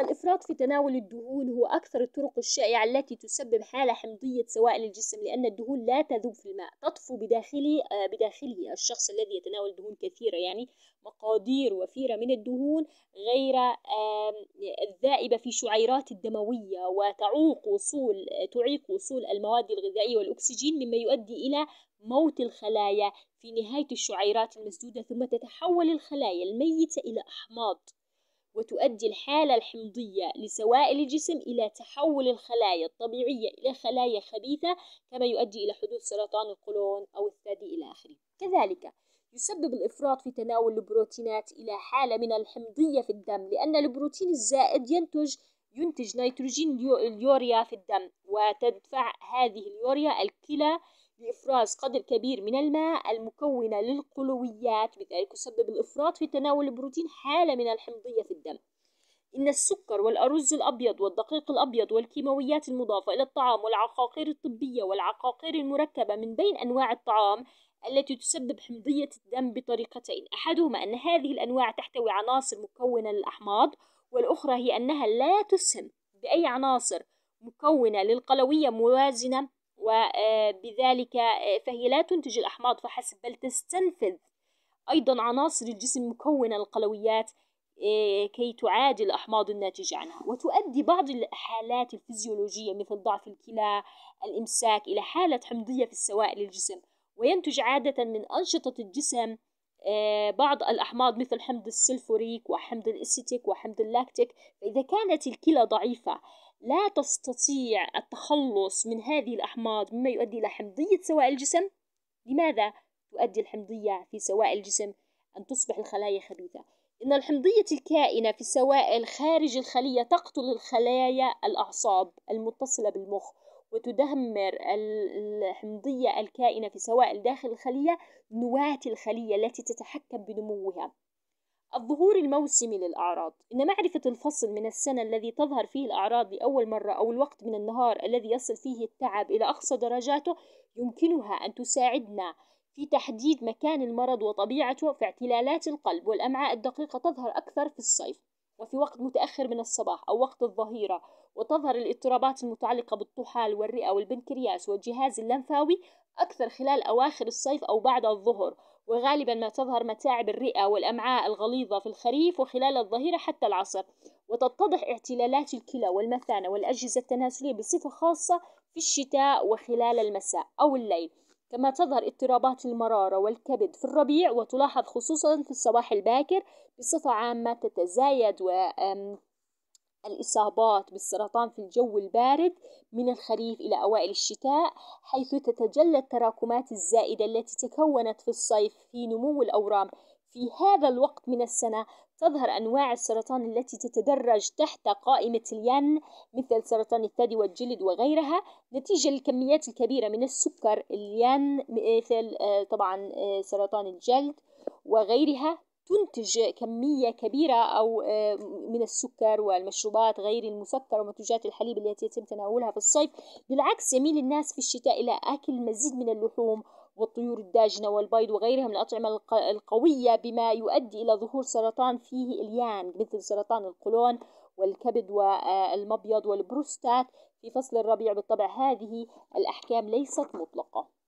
الإفراط في تناول الدهون هو أكثر الطرق الشائعة التي تسبب حالة حمضية سواء للجسم لأن الدهون لا تذوب في الماء تطفو بداخله آه، بداخله الشخص الذي يتناول دهون كثيرة يعني مقادير وفيرة من الدهون غير الذائبة في شعيرات الدموية وتعوق وصول تعيق وصول المواد الغذائية والأكسجين مما يؤدي إلى موت الخلايا في نهاية الشعيرات المسدودة ثم تتحول الخلايا الميتة إلى أحماض وتؤدي الحالة الحمضية لسوائل الجسم إلى تحول الخلايا الطبيعية إلى خلايا خبيثة كما يؤدي إلى حدوث سرطان القولون أو الثدي إلى آخره كذلك يسبب الإفراط في تناول البروتينات إلى حالة من الحمضية في الدم لأن البروتين الزائد ينتج ينتج نيتروجين اليوريا في الدم وتدفع هذه اليوريا الكلى بإفراز قدر كبير من الماء المكونة للقلويات بذلك يسبب الإفراط في تناول البروتين حالة من الحمضية في الدم إن السكر والأرز الأبيض والدقيق الأبيض والكيماويات المضافة إلى الطعام والعقاقير الطبية والعقاقير المركبة من بين أنواع الطعام التي تسبب حمضية الدم بطريقتين أحدهما أن هذه الأنواع تحتوي عناصر مكونة للأحماض والأخرى هي أنها لا تسهم بأي عناصر مكونة للقلوية موازنة وبذلك آه، فهي لا تنتج الأحماض فحسب بل تستنفذ أيضا عناصر الجسم مكونة القلويات آه، كي تعادل الأحماض الناتجة عنها وتؤدي بعض الحالات الفيزيولوجية مثل ضعف الكلى الإمساك إلى حالة حمضية في السوائل الجسم وينتج عادة من أنشطة الجسم آه، بعض الأحماض مثل حمض السلفوريك وحمض الإسيتيك وحمض اللاكتيك فإذا كانت الكلى ضعيفة لا تستطيع التخلص من هذه الأحماض مما يؤدي إلى حمضية سوائل الجسم لماذا تؤدي الحمضية في سوائل الجسم أن تصبح الخلايا خبيثة إن الحمضية الكائنة في السوائل خارج الخلية تقتل الخلايا الأعصاب المتصلة بالمخ وتدمر الحمضية الكائنة في سوائل داخل الخلية نواة الخلية التي تتحكم بنموها الظهور الموسمي للأعراض إن معرفة الفصل من السنة الذي تظهر فيه الأعراض لأول مرة أو الوقت من النهار الذي يصل فيه التعب إلى أقصى درجاته يمكنها أن تساعدنا في تحديد مكان المرض وطبيعته فاعتلالات القلب والأمعاء الدقيقة تظهر أكثر في الصيف وفي وقت متأخر من الصباح أو وقت الظهيرة وتظهر الاضطرابات المتعلقة بالطحال والرئة والبنكرياس والجهاز اللمفاوي أكثر خلال أواخر الصيف أو بعد الظهر وغالبا ما تظهر متاعب الرئة والأمعاء الغليظة في الخريف وخلال الظهيرة حتى العصر وتتضح اعتلالات الكلى والمثانة والأجهزة التناسلية بصفة خاصة في الشتاء وخلال المساء أو الليل كما تظهر اضطرابات المرارة والكبد في الربيع وتلاحظ خصوصا في الصباح الباكر بصفة عامة تتزايد و الإصابات بالسرطان في الجو البارد من الخريف إلى أوائل الشتاء حيث تتجلى التراكمات الزائدة التي تكونت في الصيف في نمو الأورام في هذا الوقت من السنة تظهر أنواع السرطان التي تتدرج تحت قائمة الين مثل سرطان الثدي والجلد وغيرها نتيجة للكميات الكبيرة من السكر الين مثل آه، طبعا آه، سرطان الجلد وغيرها تنتج كمية كبيرة أو آه، من السكر والمشروبات غير المسكرة ومنتجات الحليب التي يتم تناولها في الصيف بالعكس يميل الناس في الشتاء إلى أكل مزيد من اللحوم والطيور الداجنة والبيض وغيرها من الأطعمة القوية بما يؤدي إلى ظهور سرطان فيه إليان مثل سرطان القولون والكبد والمبيض آه، والبروستات في فصل الربيع بالطبع هذه الأحكام ليست مطلقة